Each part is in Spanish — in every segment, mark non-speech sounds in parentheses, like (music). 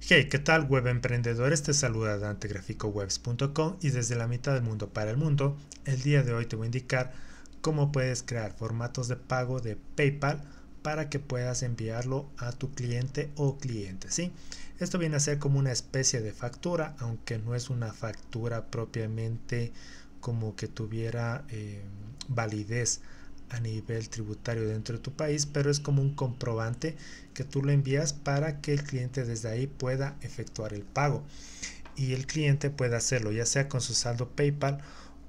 Hey, ¿qué tal web emprendedores? Te saluda Dante y desde la mitad del mundo para el mundo, el día de hoy te voy a indicar cómo puedes crear formatos de pago de PayPal para que puedas enviarlo a tu cliente o cliente, ¿sí? Esto viene a ser como una especie de factura, aunque no es una factura propiamente como que tuviera eh, validez a nivel tributario dentro de tu país, pero es como un comprobante que tú le envías para que el cliente desde ahí pueda efectuar el pago. Y el cliente puede hacerlo ya sea con su saldo PayPal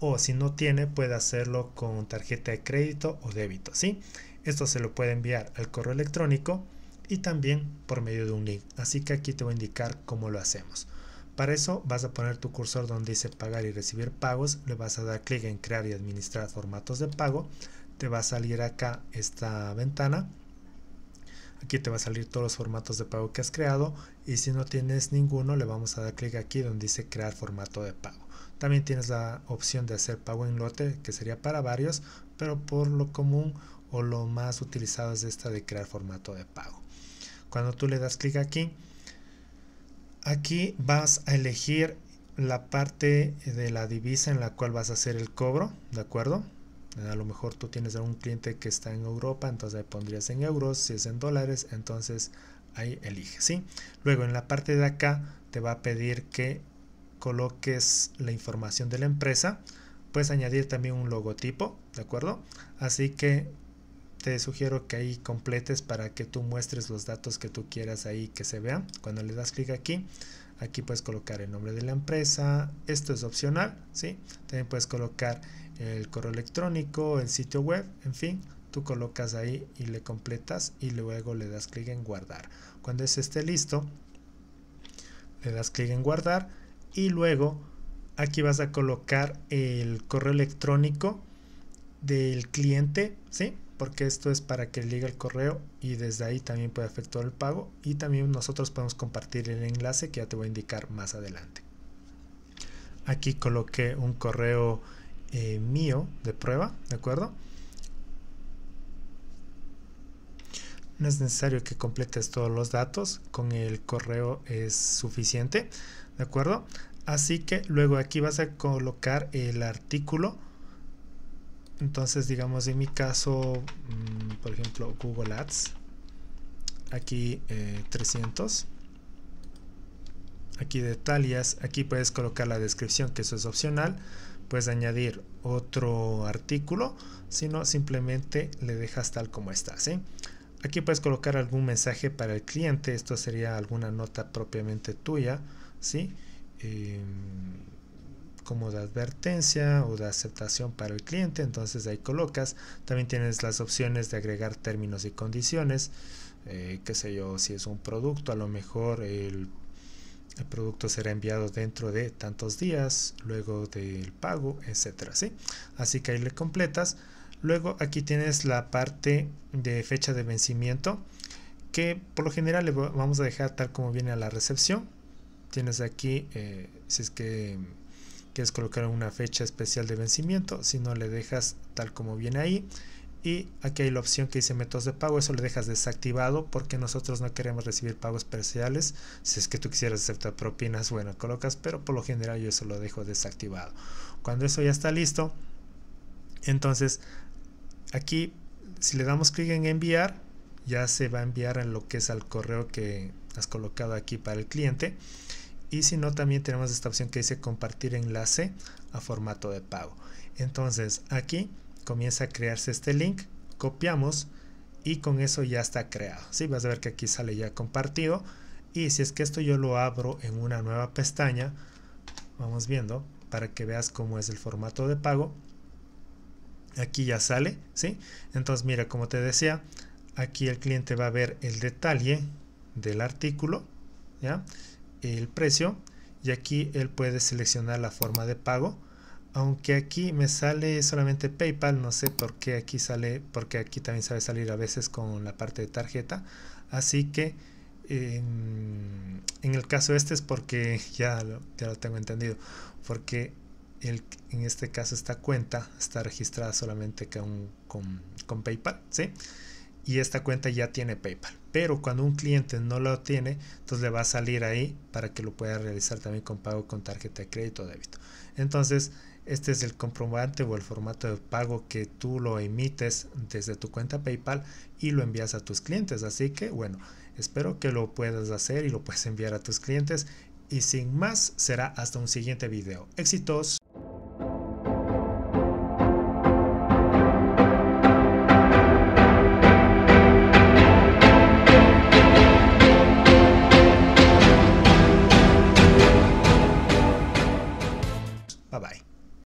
o si no tiene puede hacerlo con tarjeta de crédito o débito. ¿sí? Esto se lo puede enviar al correo electrónico y también por medio de un link. Así que aquí te voy a indicar cómo lo hacemos. Para eso vas a poner tu cursor donde dice pagar y recibir pagos, le vas a dar clic en crear y administrar formatos de pago, te va a salir acá esta ventana, aquí te va a salir todos los formatos de pago que has creado y si no tienes ninguno le vamos a dar clic aquí donde dice crear formato de pago. También tienes la opción de hacer pago en lote que sería para varios, pero por lo común o lo más utilizado es esta de crear formato de pago. Cuando tú le das clic aquí, Aquí vas a elegir la parte de la divisa en la cual vas a hacer el cobro, ¿de acuerdo? A lo mejor tú tienes algún cliente que está en Europa, entonces pondrías en euros, si es en dólares, entonces ahí elige, ¿sí? Luego en la parte de acá te va a pedir que coloques la información de la empresa, puedes añadir también un logotipo, ¿de acuerdo? Así que te sugiero que ahí completes para que tú muestres los datos que tú quieras ahí que se vean. Cuando le das clic aquí, aquí puedes colocar el nombre de la empresa, esto es opcional, ¿sí? También puedes colocar el correo electrónico, el sitio web, en fin, tú colocas ahí y le completas y luego le das clic en guardar. Cuando esté listo, le das clic en guardar y luego aquí vas a colocar el correo electrónico del cliente, ¿sí? porque esto es para que llegue el correo y desde ahí también puede efectuar el pago y también nosotros podemos compartir el enlace que ya te voy a indicar más adelante. Aquí coloqué un correo eh, mío de prueba, ¿de acuerdo? No es necesario que completes todos los datos, con el correo es suficiente, ¿de acuerdo? Así que luego aquí vas a colocar el artículo entonces, digamos, en mi caso, mm, por ejemplo, Google Ads, aquí 300, eh, aquí detalles, aquí puedes colocar la descripción, que eso es opcional, puedes añadir otro artículo, sino simplemente le dejas tal como está, ¿sí? Aquí puedes colocar algún mensaje para el cliente, esto sería alguna nota propiamente tuya, ¿sí? Em, como de advertencia o de aceptación para el cliente, entonces ahí colocas. También tienes las opciones de agregar términos y condiciones, que eh, qué sé yo, si es un producto, a lo mejor el, producto será enviado dentro de tantos días, luego del pago, etcétera, ¿sí? Así que ahí le completas. Luego aquí tienes la parte de fecha de vencimiento que por lo general le vamos a dejar tal como viene a la recepción. Tienes aquí, eh, si es que es colocar una fecha especial de vencimiento, si no le dejas tal como viene ahí. Y aquí hay la opción que dice métodos de pago, eso le dejas desactivado porque nosotros no queremos recibir pagos parciales. Si es que tú quisieras aceptar propinas, bueno, colocas, pero por lo general yo eso lo dejo desactivado. Cuando eso ya está listo, entonces aquí si le damos clic en enviar, ya se va a enviar en lo que es al correo que has colocado aquí para el cliente y si no también tenemos esta opción que dice compartir enlace a formato de pago entonces aquí comienza a crearse este link copiamos y con eso ya está creado si vas a ver que aquí sale ya compartido y si es que esto yo lo abro en una nueva pestaña vamos viendo para que veas cómo es el formato de pago aquí ya sale sí entonces mira como te decía aquí el cliente va a ver el detalle del artículo ya el precio y aquí él puede seleccionar la forma de pago aunque aquí me sale solamente PayPal, no sé por qué aquí sale, porque aquí también sabe salir a veces con la parte de tarjeta, así que en el caso este es porque (laughs) ya lo, ya lo tengo entendido, porque el, en este caso esta cuenta está registrada solamente con, con, PayPal, ¿sí? y esta cuenta ya tiene PayPal. Pero cuando un cliente no lo tiene, entonces le va a salir ahí para que lo pueda realizar también con pago con tarjeta de crédito o débito. Entonces, este es el comprobante o el formato de pago que tú lo emites desde tu cuenta PayPal y lo envías a tus clientes. Así que, bueno, espero que lo puedas hacer y lo puedas enviar a tus clientes. Y sin más, será hasta un siguiente video. Éxitos.